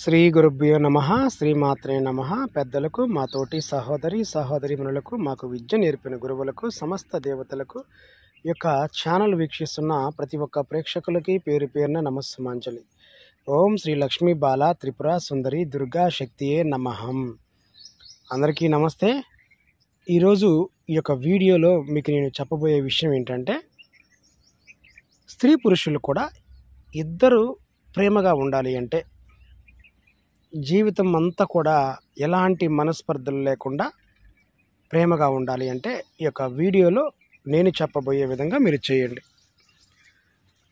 శ్రీ గురుభ్యో నమ శ్రీమాత్రే నమ పెద్దలకు మా తోటి సహోదరి సహోదరిమణులకు మాకు విద్య నేర్పిన గురువులకు సమస్త దేవతలకు యొక్క ఛానల్ వీక్షిస్తున్న ప్రతి ఒక్క ప్రేక్షకులకి పేరు పేరున నమస్సుమాంజలి ఓం శ్రీ లక్ష్మీ బాల త్రిపుర సుందరి దుర్గా శక్తియే నమహం అందరికీ నమస్తే ఈరోజు ఈ యొక్క వీడియోలో మీకు నేను చెప్పబోయే విషయం ఏంటంటే స్త్రీ పురుషులు కూడా ఇద్దరు ప్రేమగా ఉండాలి అంటే జీవితం అంతా కూడా ఎలాంటి మనస్పర్ధలు లేకుండా ప్రేమగా ఉండాలి అంటే ఈ యొక్క వీడియోలో నేను చెప్పబోయే విధంగా మీరు చేయండి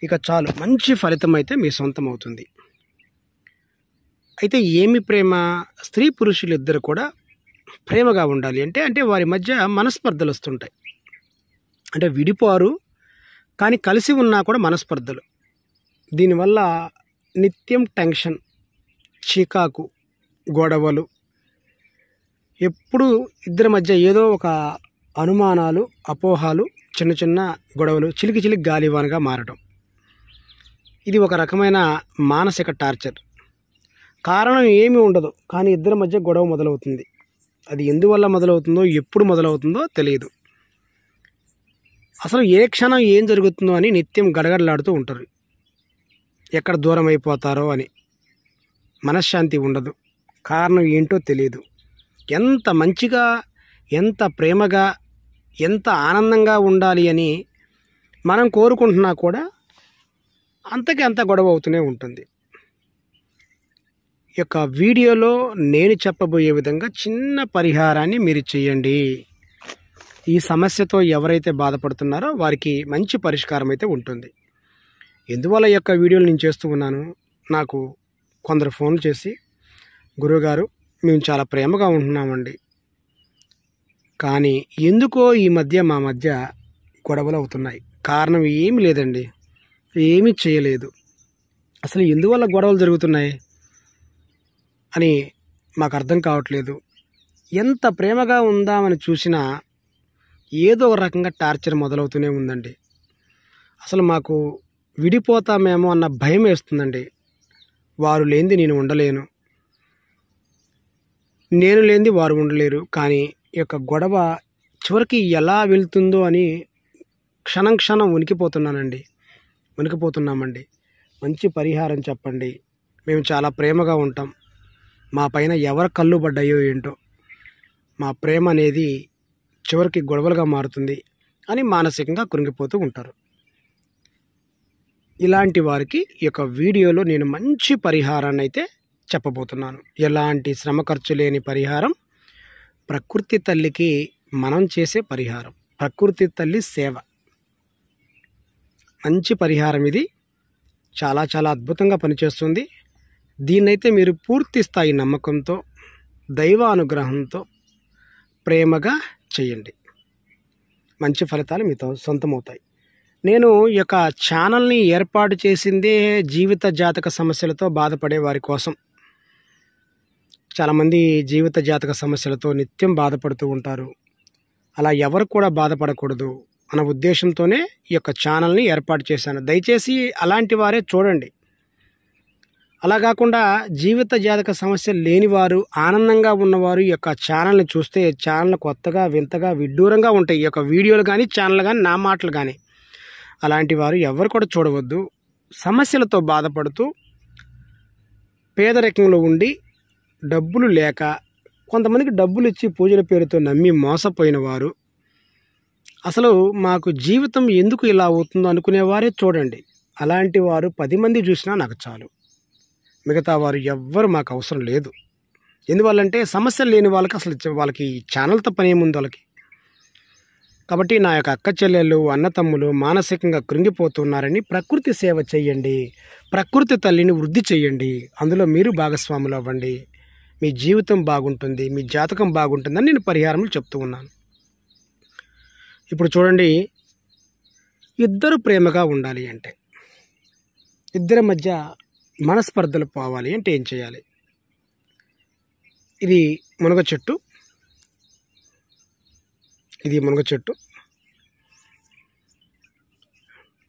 ఇక చాలు మంచి ఫలితం అయితే మీ సొంతం అవుతుంది అయితే ఏమి ప్రేమ స్త్రీ పురుషులు ఇద్దరు కూడా ప్రేమగా ఉండాలి అంటే అంటే వారి మధ్య మనస్పర్ధలు వస్తుంటాయి అంటే విడిపోరు కానీ కలిసి ఉన్నా కూడా మనస్పర్ధలు దీనివల్ల నిత్యం టెన్షన్ చికాకు గొడవలు ఎప్పుడు ఇద్దరి మధ్య ఏదో ఒక అనుమానాలు అపోహాలు చిన్న చిన్న గొడవలు చిలికి చిలికి గాలివానగా మారడం ఇది ఒక రకమైన మానసిక టార్చర్ కారణం ఏమీ ఉండదు కానీ ఇద్దరి మధ్య గొడవ మొదలవుతుంది అది ఎందువల్ల మొదలవుతుందో ఎప్పుడు మొదలవుతుందో తెలియదు అసలు ఏ క్షణం ఏం జరుగుతుందో అని నిత్యం గడగడలాడుతూ ఉంటారు ఎక్కడ దూరం అయిపోతారో అని మనశ్శాంతి ఉండదు కారణం ఏంటో తెలియదు ఎంత మంచిగా ఎంత ప్రేమగా ఎంత ఆనందంగా ఉండాలి అని మనం కోరుకుంటున్నా కూడా అంతకి అంత గొడవ అవుతూనే ఉంటుంది యొక్క వీడియోలో నేను చెప్పబోయే విధంగా చిన్న పరిహారాన్ని మీరు చేయండి ఈ సమస్యతో ఎవరైతే బాధపడుతున్నారో వారికి మంచి పరిష్కారం అయితే ఉంటుంది ఎందువల్ల యొక్క వీడియోలు నేను చేస్తూ ఉన్నాను నాకు కొందరు ఫోన్లు చేసి గురువుగారు మేము చాలా ప్రేమగా ఉంటున్నామండి కానీ ఎందుకో ఈ మధ్య మా మధ్య గొడవలు అవుతున్నాయి కారణం ఏమి లేదండి ఏమీ చేయలేదు అసలు ఎందువల్ల గొడవలు జరుగుతున్నాయి అని మాకు అర్థం కావట్లేదు ఎంత ప్రేమగా ఉందామని చూసినా ఏదో ఒక రకంగా టార్చర్ మొదలవుతూనే ఉందండి అసలు మాకు విడిపోతామేమో అన్న భయం వేస్తుందండి వారు లేనిది నేను ఉండలేను నేను లేనిది వారు ఉండలేరు కానీ ఈ యొక్క గొడవ చివరికి ఎలా వెళ్తుందో అని క్షణం క్షణం ఉనికిపోతున్నానండి ఉనికిపోతున్నామండి మంచి పరిహారం చెప్పండి మేము చాలా ప్రేమగా ఉంటాం మా పైన ఎవరు కళ్ళు పడ్డాయో ఏంటో మా ప్రేమ అనేది చివరికి గొడవలుగా మారుతుంది అని మానసికంగా కురిగిపోతూ ఉంటారు ఇలాంటి వారికి ఈ యొక్క వీడియోలో నేను మంచి పరిహారాన్ని అయితే చెప్పబోతున్నాను ఎలాంటి శ్రమ ఖర్చు లేని పరిహారం ప్రకృతి తల్లికి మనం చేసే పరిహారం ప్రకృతి తల్లి సేవ మంచి పరిహారం ఇది చాలా చాలా అద్భుతంగా పనిచేస్తుంది దీన్నైతే మీరు పూర్తి స్థాయి నమ్మకంతో దైవ అనుగ్రహంతో ప్రేమగా చేయండి మంచి ఫలితాలు మీతో సొంతమవుతాయి నేను ఈ యొక్క ఛానల్ని ఏర్పాటు చేసిందే జీవిత జాతక సమస్యలతో బాధపడే వారి కోసం చాలామంది జీవిత జాతక సమస్యలతో నిత్యం బాధపడుతూ ఉంటారు అలా ఎవరు కూడా బాధపడకూడదు అన్న ఉద్దేశంతోనే ఈ యొక్క ఛానల్ని ఏర్పాటు చేశాను దయచేసి అలాంటి వారే చూడండి అలా కాకుండా జీవిత జాతక సమస్య లేనివారు ఆనందంగా ఉన్నవారు ఈ యొక్క ఛానల్ని చూస్తే ఛానల్ కొత్తగా వింతగా విడ్డూరంగా ఉంటాయి ఈ యొక్క వీడియోలు కానీ ఛానల్ కానీ నా మాటలు కానీ అలాంటి వారు ఎవరు కూడా చూడవద్దు సమస్యలతో బాధపడుతూ పేదరికంలో ఉండి డబ్బులు లేక కొంతమందికి డబ్బులు ఇచ్చి పూజల పేరుతో నమ్మి మోసపోయిన వారు అసలు మాకు జీవితం ఎందుకు ఇలా అవుతుందో అనుకునేవారే చూడండి అలాంటి వారు పది మంది చూసినా నాకు చాలు మిగతా వారు ఎవ్వరు మాకు అవసరం లేదు ఎందువల్లంటే సమస్యలు లేని వాళ్ళకి అసలు వాళ్ళకి ఛానల్తో పని ఏముంది వాళ్ళకి కాబట్టి నా యొక్క అక్క చెల్లెళ్ళు అన్నతమ్ములు మానసికంగా కృంగిపోతున్నారని ప్రకృతి సేవ చేయండి ప్రకృతి తల్లిని వృద్ధి చేయండి అందులో మీరు భాగస్వాములు అవ్వండి మీ జీవితం బాగుంటుంది మీ జాతకం బాగుంటుందని నేను పరిహారములు చెప్తూ ఉన్నాను ఇప్పుడు చూడండి ఇద్దరు ప్రేమగా ఉండాలి అంటే ఇద్దరి మధ్య మనస్పర్ధలు పోవాలి అంటే ఏం చేయాలి ఇది మునగ చెట్టు ఇది మునగ చెట్టు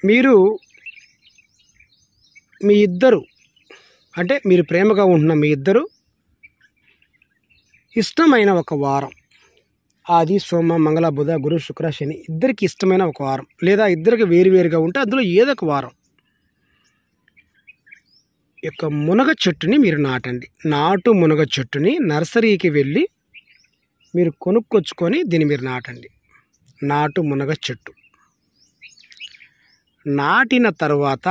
మీరు మీ ఇద్దరు అంటే మీరు ప్రేమగా ఉంటున్న మీ ఇద్దరు ఇష్టమైన ఒక వారం ఆది సోమ మంగళ బుధ గురు శుక్ర శని ఇద్దరికి ఇష్టమైన ఒక వారం లేదా ఇద్దరికి వేరువేరుగా ఉంటే అందులో ఏదో ఒక వారం యొక్క మునగ చెట్టుని మీరు నాటండి నాటు మునగ చెట్టుని నర్సరీకి వెళ్ళి మీరు కొనుక్కొచ్చుకొని దీన్ని మీరు నాటండి నాటు మునగ చెట్టు నాటిన తర్వాత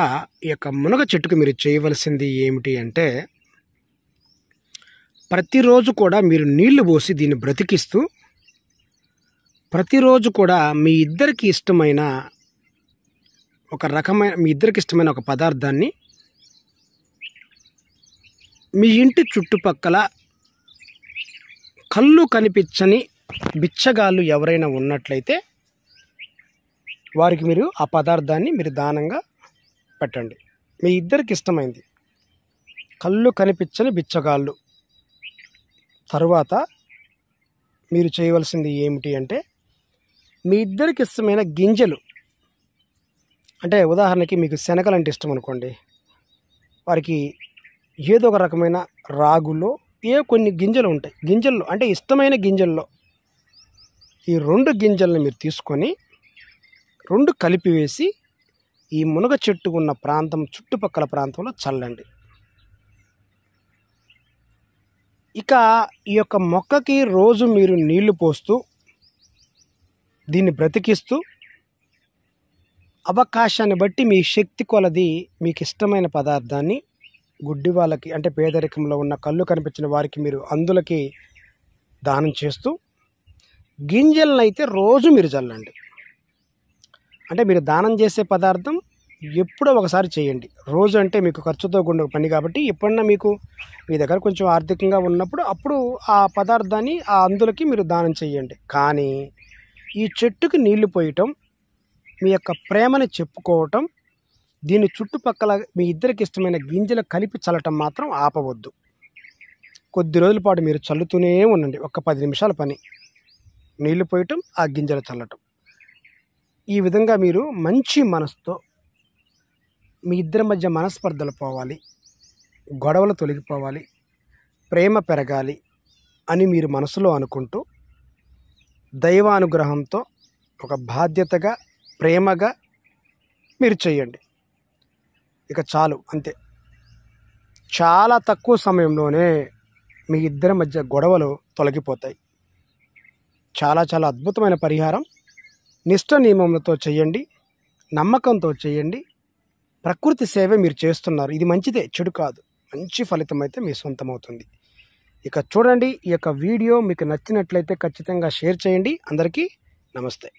ఈ యొక్క మునగ చెట్టుకు మీరు చేయవలసింది ఏమిటి అంటే ప్రతిరోజు కూడా మీరు నీళ్లు పోసి దీన్ని బ్రతికిస్తూ ప్రతిరోజు కూడా మీ ఇద్దరికి ఇష్టమైన ఒక రకమైన మీ ఇద్దరికి ఇష్టమైన ఒక పదార్థాన్ని మీ ఇంటి చుట్టుపక్కల కళ్ళు కనిపించని బిచ్చగాళ్ళు ఎవరైనా ఉన్నట్లయితే వారికి మీరు ఆ పదార్థాన్ని మీరు దానంగా పెట్టండి మీ ఇద్దరికి ఇష్టమైంది కళ్ళు కనిపించని బిచ్చగాళ్ళు తర్వాత మీరు చేయవలసింది ఏమిటి అంటే మీ ఇద్దరికి ఇష్టమైన గింజలు అంటే ఉదాహరణకి మీకు శనగలు అంటే ఇష్టం అనుకోండి వారికి ఏదో ఒక రకమైన రాగులో ఏ కొన్ని గింజలు ఉంటాయి గింజల్లో అంటే ఇష్టమైన గింజల్లో ఈ రెండు గింజలను మీరు తీసుకొని రెండు కలిపి వేసి ఈ మునగ చెట్టు ఉన్న ప్రాంతం చుట్టుపక్కల ప్రాంతంలో చల్లండి ఇక ఈ యొక్క మొక్కకి రోజు మీరు నీళ్లు పోస్తూ దీన్ని బ్రతికిస్తూ అవకాశాన్ని బట్టి మీ శక్తి కొలది మీకు ఇష్టమైన పదార్థాన్ని గుడ్డి వాళ్ళకి అంటే పేదరికంలో ఉన్న కళ్ళు కనిపించిన వారికి మీరు అందులకి దానం చేస్తూ అయితే రోజు మీరు చల్లండి అంటే మీరు దానం చేసే పదార్థం ఎప్పుడో ఒకసారి చేయండి రోజు అంటే మీకు ఖర్చుతో కూడిన పని కాబట్టి ఎప్పుడన్నా మీకు మీ దగ్గర కొంచెం ఆర్థికంగా ఉన్నప్పుడు అప్పుడు ఆ పదార్థాన్ని ఆ అందులకి మీరు దానం చేయండి కానీ ఈ చెట్టుకి నీళ్లు పోయటం మీ యొక్క ప్రేమని చెప్పుకోవటం దీని చుట్టుపక్కల మీ ఇద్దరికి ఇష్టమైన గింజలు కలిపి చల్లటం మాత్రం ఆపవద్దు కొద్ది రోజుల పాటు మీరు చల్లుతూనే ఉండండి ఒక పది నిమిషాల పని నీళ్లు పోయటం ఆ గింజలు చల్లటం ఈ విధంగా మీరు మంచి మనసుతో మీ ఇద్దరి మధ్య మనస్పర్ధలు పోవాలి గొడవలు తొలగిపోవాలి ప్రేమ పెరగాలి అని మీరు మనసులో అనుకుంటూ దైవానుగ్రహంతో ఒక బాధ్యతగా ప్రేమగా మీరు చేయండి ఇక చాలు అంతే చాలా తక్కువ సమయంలోనే మీ ఇద్దరి మధ్య గొడవలు తొలగిపోతాయి చాలా చాలా అద్భుతమైన పరిహారం నిష్ట నియమంతో చేయండి నమ్మకంతో చేయండి ప్రకృతి సేవ మీరు చేస్తున్నారు ఇది మంచిదే చెడు కాదు మంచి ఫలితం అయితే మీ సొంతమవుతుంది ఇక చూడండి ఈ యొక్క వీడియో మీకు నచ్చినట్లయితే ఖచ్చితంగా షేర్ చేయండి అందరికీ నమస్తే